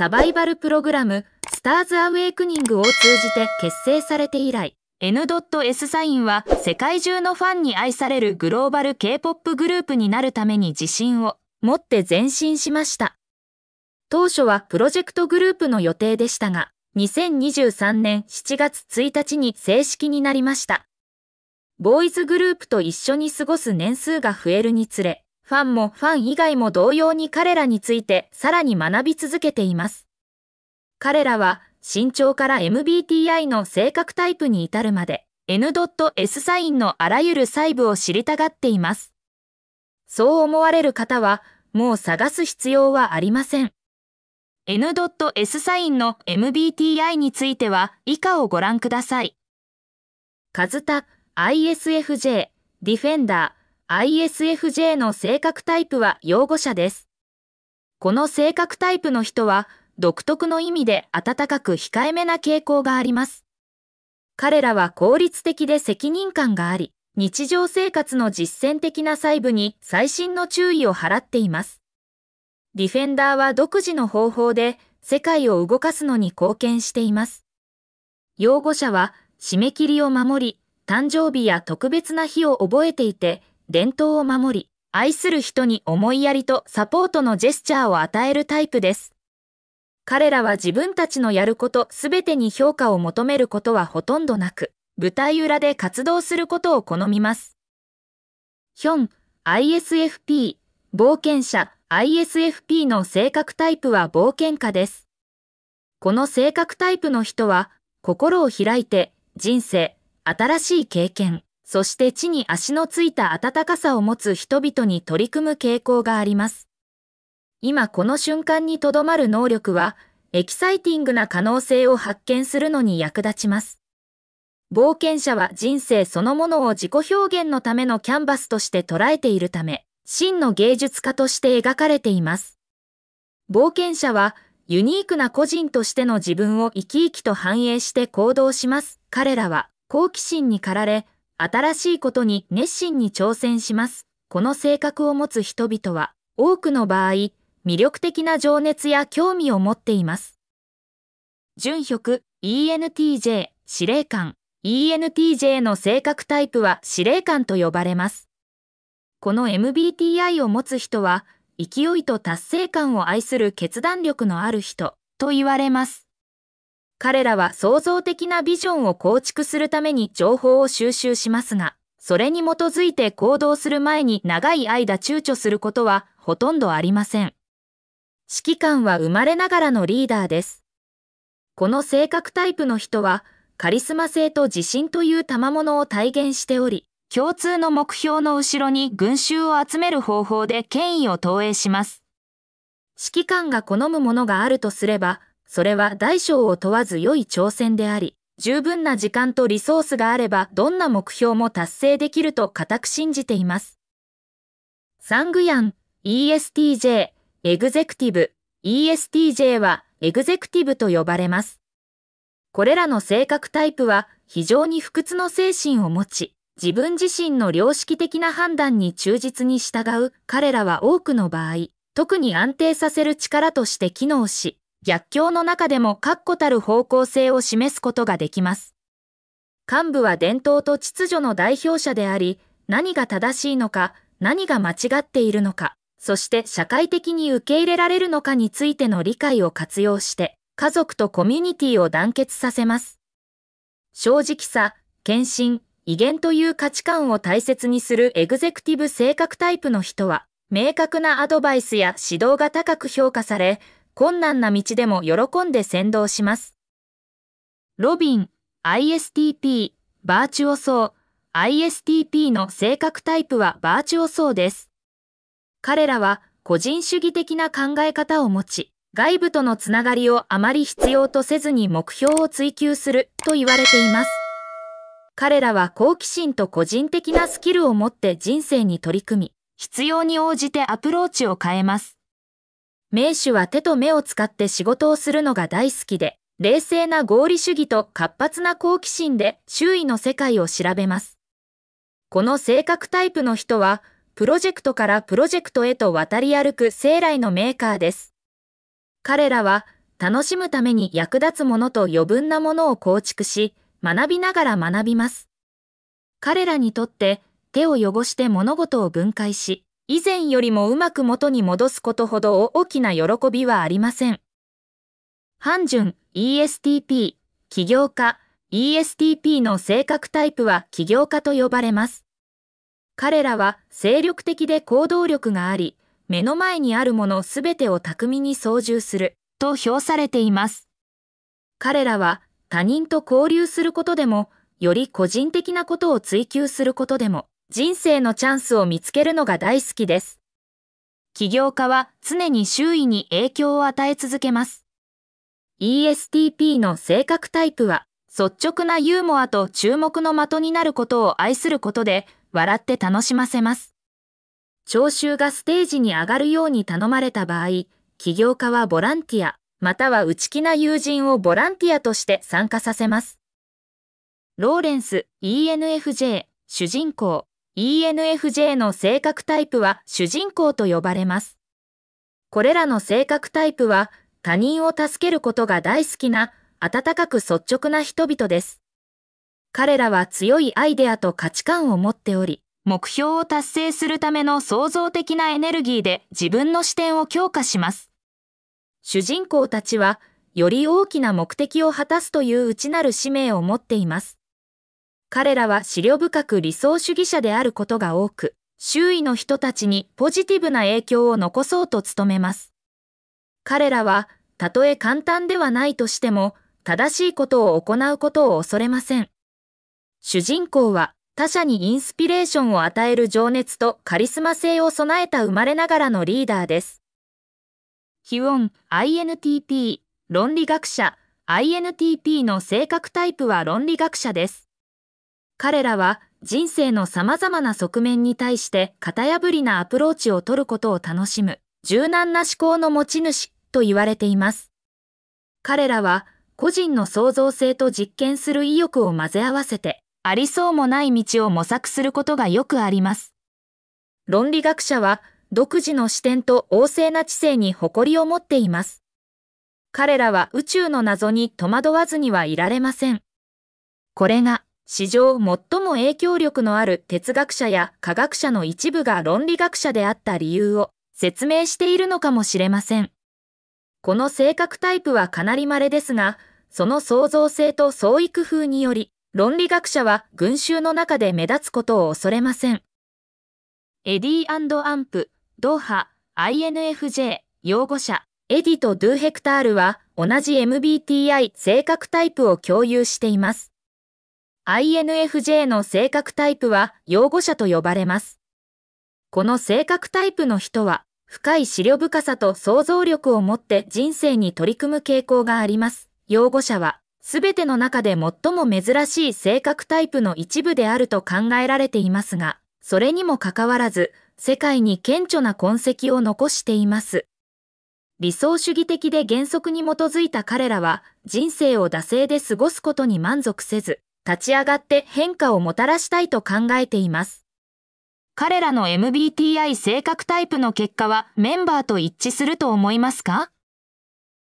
サバイバルプログラム、スターズ・アウェイクニングを通じて結成されて以来、N.S サインは世界中のファンに愛されるグローバル K-POP グループになるために自信を持って前進しました。当初はプロジェクトグループの予定でしたが、2023年7月1日に正式になりました。ボーイズグループと一緒に過ごす年数が増えるにつれ、ファンもファン以外も同様に彼らについてさらに学び続けています。彼らは身長から MBTI の性格タイプに至るまで N.S サインのあらゆる細部を知りたがっています。そう思われる方はもう探す必要はありません。N.S サインの MBTI については以下をご覧ください。カズタ、ISFJ、ディフェンダー、ISFJ の性格タイプは擁護者です。この性格タイプの人は、独特の意味で温かく控えめな傾向があります。彼らは効率的で責任感があり、日常生活の実践的な細部に最新の注意を払っています。ディフェンダーは独自の方法で世界を動かすのに貢献しています。擁護者は締め切りを守り、誕生日や特別な日を覚えていて、伝統を守り、愛する人に思いやりとサポートのジェスチャーを与えるタイプです。彼らは自分たちのやることすべてに評価を求めることはほとんどなく、舞台裏で活動することを好みます。ヒョン、ISFP、冒険者、ISFP の性格タイプは冒険家です。この性格タイプの人は、心を開いて、人生、新しい経験、そして地に足のついた暖かさを持つ人々に取り組む傾向があります。今この瞬間にとどまる能力は、エキサイティングな可能性を発見するのに役立ちます。冒険者は人生そのものを自己表現のためのキャンバスとして捉えているため、真の芸術家として描かれています。冒険者は、ユニークな個人としての自分を生き生きと反映して行動します。彼らは好奇心に駆られ、新しいことに熱心に挑戦します。この性格を持つ人々は、多くの場合、魅力的な情熱や興味を持っています。純欲 ENTJ 司令官 ENTJ の性格タイプは司令官と呼ばれます。この MBTI を持つ人は、勢いと達成感を愛する決断力のある人と言われます。彼らは創造的なビジョンを構築するために情報を収集しますが、それに基づいて行動する前に長い間躊躇することはほとんどありません。指揮官は生まれながらのリーダーです。この性格タイプの人は、カリスマ性と自信という賜物を体現しており、共通の目標の後ろに群衆を集める方法で権威を投影します。指揮官が好むものがあるとすれば、それは大小を問わず良い挑戦であり、十分な時間とリソースがあればどんな目標も達成できると固く信じています。サングヤン、ESTJ、エグゼクティブ、ESTJ はエグゼクティブと呼ばれます。これらの性格タイプは非常に不屈の精神を持ち、自分自身の良識的な判断に忠実に従う彼らは多くの場合、特に安定させる力として機能し、逆境の中でも確固たる方向性を示すことができます。幹部は伝統と秩序の代表者であり、何が正しいのか、何が間違っているのか、そして社会的に受け入れられるのかについての理解を活用して、家族とコミュニティを団結させます。正直さ、献身、威厳という価値観を大切にするエグゼクティブ性格タイプの人は、明確なアドバイスや指導が高く評価され、困難な道でも喜んで先導します。ロビン、ISTP、バーチュオ層、ISTP の性格タイプはバーチュオ層です。彼らは個人主義的な考え方を持ち、外部とのつながりをあまり必要とせずに目標を追求すると言われています。彼らは好奇心と個人的なスキルを持って人生に取り組み、必要に応じてアプローチを変えます。名手は手と目を使って仕事をするのが大好きで、冷静な合理主義と活発な好奇心で周囲の世界を調べます。この性格タイプの人は、プロジェクトからプロジェクトへと渡り歩く生来のメーカーです。彼らは、楽しむために役立つものと余分なものを構築し、学びながら学びます。彼らにとって、手を汚して物事を分解し、以前よりもうまく元に戻すことほど大きな喜びはありません。半順 ESTP、起業家 ESTP の性格タイプは起業家と呼ばれます。彼らは精力的で行動力があり、目の前にあるものすべてを巧みに操縦すると評されています。彼らは他人と交流することでも、より個人的なことを追求することでも、人生のチャンスを見つけるのが大好きです。起業家は常に周囲に影響を与え続けます。ESTP の性格タイプは、率直なユーモアと注目の的になることを愛することで、笑って楽しませます。聴衆がステージに上がるように頼まれた場合、起業家はボランティア、または内気な友人をボランティアとして参加させます。ローレンス、ENFJ、主人公、ENFJ の性格タイプは主人公と呼ばれます。これらの性格タイプは他人を助けることが大好きな温かく率直な人々です。彼らは強いアイデアと価値観を持っており、目標を達成するための創造的なエネルギーで自分の視点を強化します。主人公たちは、より大きな目的を果たすという内なる使命を持っています。彼らは資料深く理想主義者であることが多く、周囲の人たちにポジティブな影響を残そうと努めます。彼らは、たとえ簡単ではないとしても、正しいことを行うことを恐れません。主人公は、他者にインスピレーションを与える情熱とカリスマ性を備えた生まれながらのリーダーです。ヒウン、INTP、論理学者、INTP の性格タイプは論理学者です。彼らは人生の様々な側面に対して型破りなアプローチを取ることを楽しむ柔軟な思考の持ち主と言われています。彼らは個人の創造性と実験する意欲を混ぜ合わせてありそうもない道を模索することがよくあります。論理学者は独自の視点と旺盛な知性に誇りを持っています。彼らは宇宙の謎に戸惑わずにはいられません。これが史上最も影響力のある哲学者や科学者の一部が論理学者であった理由を説明しているのかもしれません。この性格タイプはかなり稀ですが、その創造性と創意工夫により、論理学者は群衆の中で目立つことを恐れません。エディアンプ、ドーハ、INFJ、擁護者、エディとドゥーヘクタールは同じ MBTI 性格タイプを共有しています。INFJ の性格タイプは擁護者と呼ばれます。この性格タイプの人は、深い資料深さと想像力を持って人生に取り組む傾向があります。擁護者は、すべての中で最も珍しい性格タイプの一部であると考えられていますが、それにもかかわらず、世界に顕著な痕跡を残しています。理想主義的で原則に基づいた彼らは、人生を惰性で過ごすことに満足せず、立ち上がって変化をもたらしたいと考えています。彼らの MBTI 性格タイプの結果はメンバーと一致すると思いますか